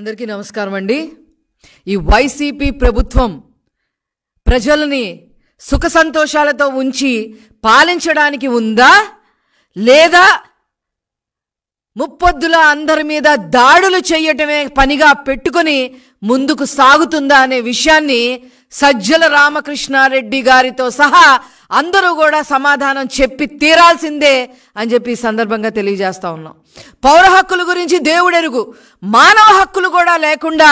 అందరికీ నమస్కారం అండి ఈ వైసీపీ ప్రభుత్వం ప్రజల్ని సుఖ సంతోషాలతో ఉంచి పాలించడానికి ఉందా లేదా ముప్పొద్దుల అందరి మీద దాడులు చేయటమే పనిగా పెట్టుకొని ముందుకు సాగుతుందా అనే విషయాన్ని సజ్జల రామకృష్ణారెడ్డి గారితో సహా అందరూ కూడా సమాధానం చెప్పి తీరాల్సిందే అని చెప్పి ఈ సందర్భంగా తెలియజేస్తూ ఉన్నాం పౌర హక్కుల గురించి దేవుడెరుగు మానవ హక్కులు కూడా లేకుండా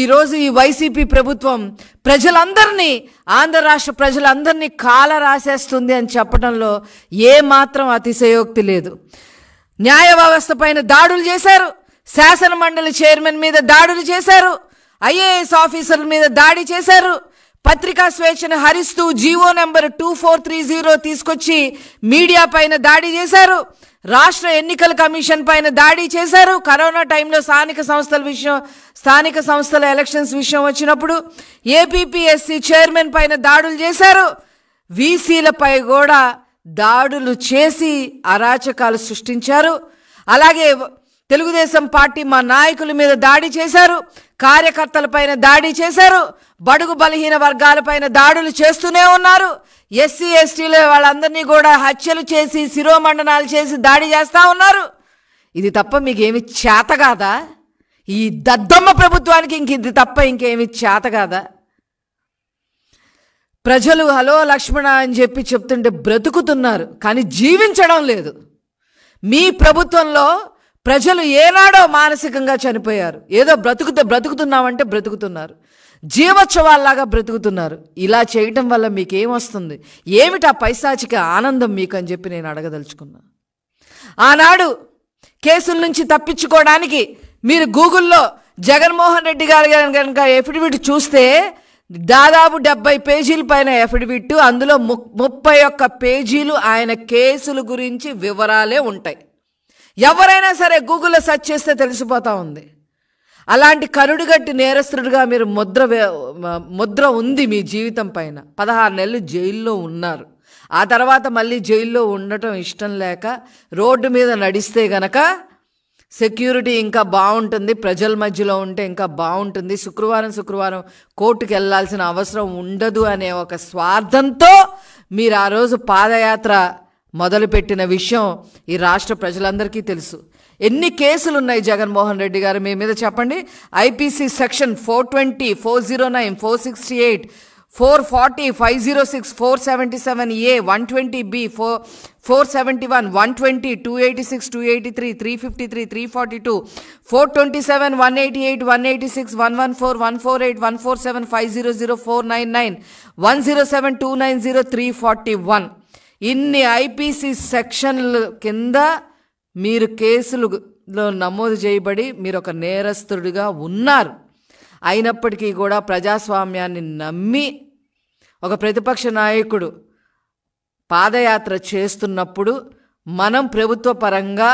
ఈరోజు ఈ వైసీపీ ప్రభుత్వం ప్రజలందరినీ ఆంధ్ర రాష్ట్ర ప్రజలందరినీ కాల రాసేస్తుంది అని చెప్పడంలో ఏమాత్రం అతిశయోక్తి లేదు న్యాయ వ్యవస్థ పైన దాడులు చేశారు శాసనమండలి చైర్మన్ మీద దాడులు చేశారు ఐఏఎస్ ఆఫీసర్ల మీద దాడి చేశారు పత్రికా స్వేచ్ఛను హరిస్తూ GO number two four three zero తీసుకొచ్చి మీడియా పైన దాడి చేశారు రాష్ట్ర ఎన్నికల కమిషన్ పైన దాడి చేశారు కరోనా టైంలో స్థానిక సంస్థల విషయం స్థానిక సంస్థల ఎలక్షన్స్ విషయం వచ్చినప్పుడు ఏపీపీఎస్సి చైర్మన్ పైన దాడులు చేశారు వీసీలపై కూడా దాడులు చేసి అరాచకాలు సృష్టించారు అలాగే తెలుగుదేశం పార్టీ మా నాయకుల మీద దాడి చేశారు కార్యకర్తలపైన దాడి చేశారు బడుగు బలహీన వర్గాలపైన దాడులు చేస్తూనే ఉన్నారు ఎస్సీ ఎస్టీల వాళ్ళందరినీ కూడా హత్యలు చేసి శిరోమండనాలు చేసి దాడి చేస్తూ ఉన్నారు ఇది తప్ప మీకేమి చేత కాదా ఈ దద్దమ్మ ప్రభుత్వానికి ఇంక ఇది తప్ప ఇంకేమి చేత కాదా ప్రజలు హలో లక్ష్మణ అని చెప్పి చెప్తుంటే బ్రతుకుతున్నారు కానీ జీవించడం లేదు మీ ప్రభుత్వంలో ప్రజలు ఏనాడో మానసికంగా చనిపోయారు ఏదో బ్రతుకుతూ బ్రతుకుతున్నామంటే బ్రతుకుతున్నారు జీవోత్సవాల్లాగా బ్రతుకుతున్నారు ఇలా చేయటం వల్ల మీకేమొస్తుంది ఏమిటి ఆ పైశాచిక ఆనందం మీకు అని చెప్పి నేను అడగదలుచుకున్నా ఆనాడు కేసుల నుంచి తప్పించుకోవడానికి మీరు గూగుల్లో జగన్మోహన్ రెడ్డి గారు కనుక ఎఫిడవిట్ చూస్తే దాదాపు డెబ్బై పేజీల పైన ఎఫిడవిట్ అందులో ముప్పై ఒక్క పేజీలు ఆయన కేసుల గురించి వివరాలే ఉంటాయి ఎవరైనా సరే గూగుల్లో సెర్చ్ చేస్తే తెలిసిపోతూ ఉంది అలాంటి కరుడుగట్టి నేరస్తుడిగా మీరు ముద్ర ముద్ర ఉంది మీ జీవితం పైన పదహారు నెలలు జైల్లో ఉన్నారు ఆ తర్వాత మళ్ళీ జైల్లో ఉండటం ఇష్టం లేక రోడ్డు మీద నడిస్తే గనక సెక్యూరిటీ ఇంకా బాగుంటుంది ప్రజల మధ్యలో ఉంటే ఇంకా బాగుంటుంది శుక్రవారం శుక్రవారం కోర్టుకు వెళ్లాల్సిన అవసరం ఉండదు అనే ఒక స్వార్థంతో మీరు ఆ రోజు పాదయాత్ర మొదలుపెట్టిన విషయం ఈ రాష్ట్ర ప్రజలందరికీ తెలుసు ఎన్ని కేసులు ఉన్నాయి జగన్మోహన్ రెడ్డి గారు మీ మీద చెప్పండి IPC section four twenty four zero nine four sixty eight four forty five zero six four seventy seven A one twenty B four four seventy one one twenty two eighty six two eighty three three fifty three three forty two four twenty seven one eighty eight one eighty six one one four one four eight one four seven five zero zero four nine nine one zero seven two nine zero three forty one ఇన్ని IPC సెక్షన్ల కింద మీరు కేసులు నమోదు చేయబడి మీరు ఒక నేరస్తుడిగా ఉన్నారు అయినప్పటికీ కూడా ప్రజాస్వామ్యాన్ని నమ్మి ఒక ప్రతిపక్ష నాయకుడు పాదయాత్ర చేస్తున్నప్పుడు మనం ప్రభుత్వ పరంగా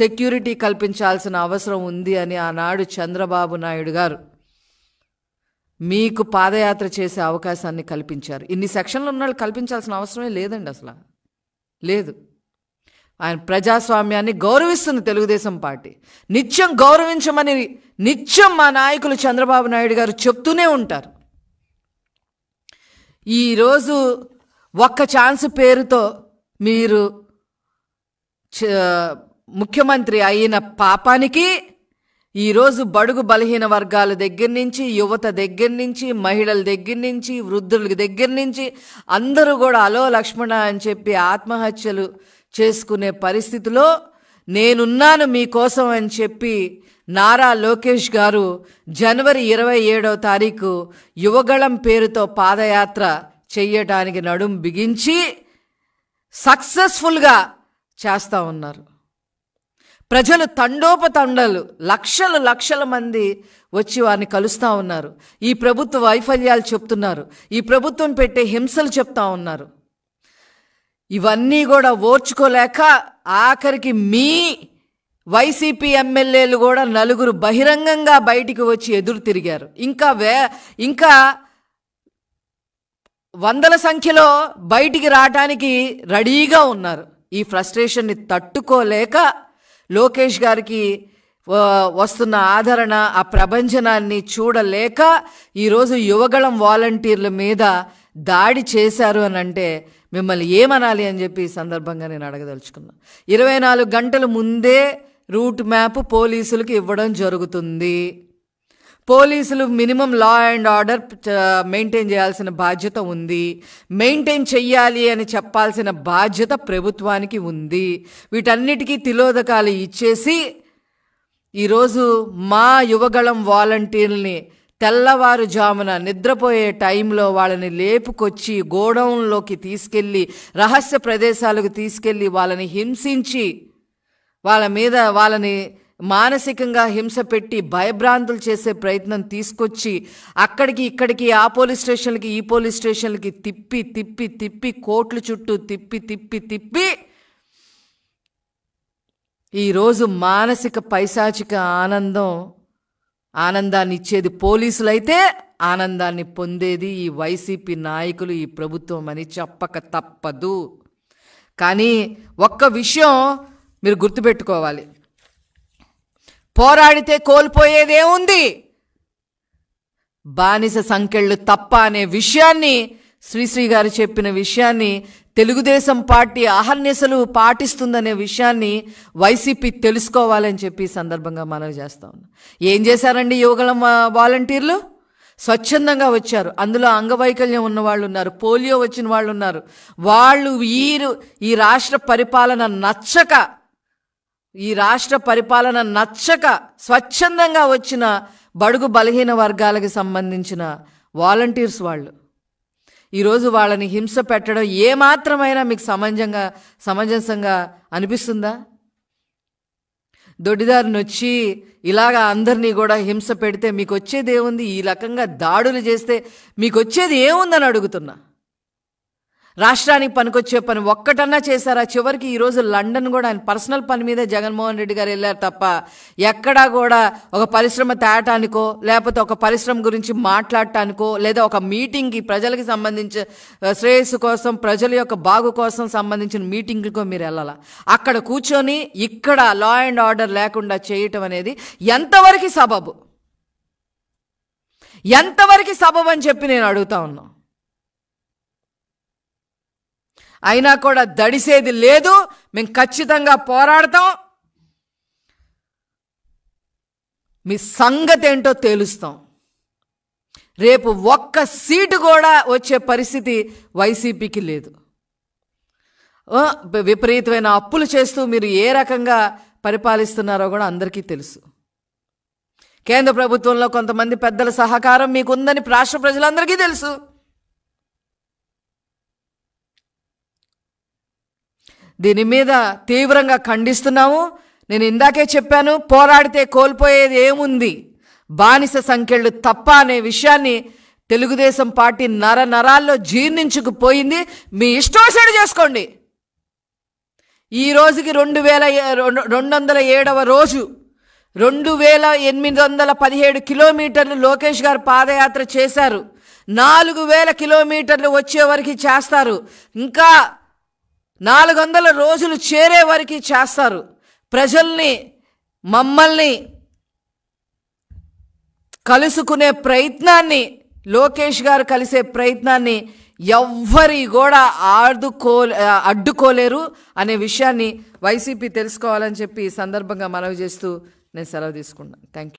సెక్యూరిటీ కల్పించాల్సిన అవసరం ఉంది అని ఆనాడు చంద్రబాబు నాయుడు గారు మీకు పాదయాత్ర చేసే అవకాశాన్ని కల్పించారు ఇన్ని సెక్షన్లు ఉన్న వాళ్ళు కల్పించాల్సిన అవసరమే లేదండి అసలు లేదు ఆయన ప్రజాస్వామ్యాన్ని గౌరవిస్తుంది తెలుగుదేశం పార్టీ నిత్యం గౌరవించమని నిత్యం మా నాయకులు చంద్రబాబు నాయుడు గారు చెప్తూనే ఉంటారు ఈరోజు ఒక్క ఛాన్స్ పేరుతో మీరు ముఖ్యమంత్రి అయిన పాపానికి ఈరోజు బడుగు బలహీన వర్గాల దగ్గర నుంచి యువత దగ్గర నుంచి మహిళల దగ్గర నుంచి వృద్ధుల దగ్గర నుంచి అందరూ కూడా అలో లక్ష్మణ అని చెప్పి ఆత్మహత్యలు చేసుకునే పరిస్థితిలో నేనున్నాను మీకోసం అని చెప్పి నారా లోకేష్ గారు జనవరి ఇరవై ఏడవ తారీఖు యువగళం పేరుతో పాదయాత్ర చెయ్యటానికి నడుం బిగించి సక్సెస్ఫుల్గా చేస్తూ ఉన్నారు ప్రజలు తండోపతండలు లక్షలు లక్షల మంది వచ్చి వారిని కలుస్తూ ఉన్నారు ఈ ప్రభుత్వ వైఫల్యాలు చెప్తున్నారు ఈ ప్రభుత్వం పెట్టే హింసలు చెప్తా ఉన్నారు ఇవన్నీ కూడా ఓర్చుకోలేక ఆఖరికి మీ వైసీపీ ఎమ్మెల్యేలు కూడా నలుగురు బహిరంగంగా బయటికి వచ్చి ఎదురు తిరిగారు ఇంకా వే ఇంకా వందల సంఖ్యలో బయటికి రావటానికి రెడీగా ఉన్నారు ఈ ఫ్రస్ట్రేషన్ని తట్టుకోలేక లోకేష్ గారికి వస్తున్న ఆదరణ ఆ ప్రపంచనాన్ని చూడలేక ఈరోజు యువగళం వాలంటీర్ల మీద దాడి చేశారు అని అంటే మిమ్మల్ని ఏమనాలి అని చెప్పి ఈ సందర్భంగా నేను అడగదలుచుకున్నాను ఇరవై నాలుగు గంటల ముందే రూట్ మ్యాప్ పోలీసులకు ఇవ్వడం జరుగుతుంది పోలీసులు minimum law and order maintain చేయాల్సిన బాధ్యత ఉంది మెయింటైన్ చెయ్యాలి అని చెప్పాల్సిన బాధ్యత ప్రభుత్వానికి ఉంది వీటన్నిటికీ తిలోదకాలు ఇచ్చేసి ఈరోజు మా యువగళం వాలంటీర్ని తెల్లవారుజామున నిద్రపోయే టైంలో వాళ్ళని లేపుకొచ్చి గోడౌన్లోకి తీసుకెళ్ళి రహస్య ప్రదేశాలకు తీసుకెళ్ళి వాళ్ళని హింసించి వాళ్ళ మీద వాళ్ళని మానసికంగా హింస పెట్టి భయభ్రాంతులు చేసే ప్రయత్నం తీసుకొచ్చి అక్కడికి ఇక్కడికి ఆ పోలీస్ స్టేషన్లకి ఈ పోలీస్ స్టేషన్లకి తిప్పి తిప్పి తిప్పి కోట్లు చుట్టూ తిప్పి తిప్పి తిప్పి ఈరోజు మానసిక పైశాచిక ఆనందం ఆనందాన్ని ఇచ్చేది పోలీసులైతే ఆనందాన్ని పొందేది ఈ వైసీపీ నాయకులు ఈ ప్రభుత్వం అని చెప్పక తప్పదు కానీ ఒక్క విషయం మీరు గుర్తుపెట్టుకోవాలి పోరాడితే కోల్పోయేదేముంది బానిస సంఖ్యళ్ళు తప్ప అనే విషయాన్ని శ్రీశ్రీ గారు చెప్పిన విషయాన్ని తెలుగుదేశం పార్టీ అహర్నిశలు పాటిస్తుందనే విషయాన్ని వైసీపీ తెలుసుకోవాలని చెప్పి సందర్భంగా మనవి చేస్తా ఉన్నాం ఏం చేశారండి యువగల వాలంటీర్లు స్వచ్ఛందంగా వచ్చారు అందులో అంగవైకల్యం ఉన్న వాళ్ళు ఉన్నారు పోలియో వచ్చిన వాళ్ళు ఉన్నారు వాళ్ళు వీరు ఈ రాష్ట్ర పరిపాలన నచ్చక ఈ రాష్ట్ర పరిపాలన నచ్చక స్వచ్ఛందంగా వచ్చిన బడుగు బలహీన వర్గాలకు సంబంధించిన వాలంటీర్స్ వాళ్ళు ఈరోజు వాళ్ళని హింస పెట్టడం ఏమాత్రమైనా మీకు సమంజంగా సమంజసంగా అనిపిస్తుందా దొడ్డిదారిని వచ్చి ఇలాగా అందరినీ కూడా హింస పెడితే మీకు వచ్చేది ఏముంది ఈ రకంగా దాడులు చేస్తే మీకు వచ్చేది ఏముందని అడుగుతున్నా రాష్ట్రానికి పనికొచ్చే పని ఒక్కటన్నా చేశారా చివరికి ఈరోజు లండన్ కూడా ఆయన పర్సనల్ పని మీద జగన్మోహన్ రెడ్డి గారు వెళ్ళారు తప్ప ఎక్కడా కూడా ఒక పరిశ్రమ తేటానికో లేకపోతే ఒక పరిశ్రమ గురించి మాట్లాడటానికో లేదా ఒక మీటింగ్కి ప్రజలకి సంబంధించి శ్రేయస్సు కోసం ప్రజల యొక్క బాగు కోసం సంబంధించిన మీటింగ్కో మీరు వెళ్ళాలి అక్కడ కూర్చొని ఇక్కడ లా అండ్ ఆర్డర్ లేకుండా చేయటం అనేది ఎంతవరకు సబబు ఎంతవరకు సబబు అని చెప్పి నేను అడుగుతా ఉన్నాను అయినా కూడా దడిసేది లేదు మేము ఖచ్చితంగా పోరాడతాం మీ సంగతి ఏంటో తేలుస్తాం రేపు ఒక్క సీటు కూడా వచ్చే పరిస్థితి వైసీపీకి లేదు విపరీతమైన అప్పులు చేస్తూ మీరు ఏ రకంగా పరిపాలిస్తున్నారో కూడా అందరికీ తెలుసు కేంద్ర ప్రభుత్వంలో కొంతమంది పెద్దల సహకారం మీకుందని రాష్ట్ర ప్రజలందరికీ తెలుసు దీని మీద తీవ్రంగా ఖండిస్తున్నాము నేను ఇందాకే చెప్పాను పోరాడితే కోల్పోయేది ఏముంది బానిస సంఖ్యలు తప్ప అనే విషయాన్ని తెలుగుదేశం పార్టీ నర నరాల్లో జీర్ణించుకుపోయింది మీ ఇష్టోషడు చేసుకోండి ఈ రోజుకి రెండు వేల రెండు వందల ఏడవ రోజు రెండు వేల ఎనిమిది వందల పదిహేడు కిలోమీటర్లు లోకేష్ గారు పాదయాత్ర చేశారు నాలుగు వేల కిలోమీటర్లు వచ్చే వరకు చేస్తారు ఇంకా నాలుగు వందల రోజులు చేరే వరకు చేస్తారు ప్రజల్ని మమ్మల్ని కలుసుకునే ప్రయత్నాన్ని లోకేష్ గారు కలిసే ప్రయత్నాన్ని ఎవ్వరి కూడా ఆడుకో అడ్డుకోలేరు అనే విషయాన్ని వైసీపీ తెలుసుకోవాలని చెప్పి ఈ సందర్భంగా మనవి చేస్తూ నేను సెలవు తీసుకున్నాను థ్యాంక్ యూ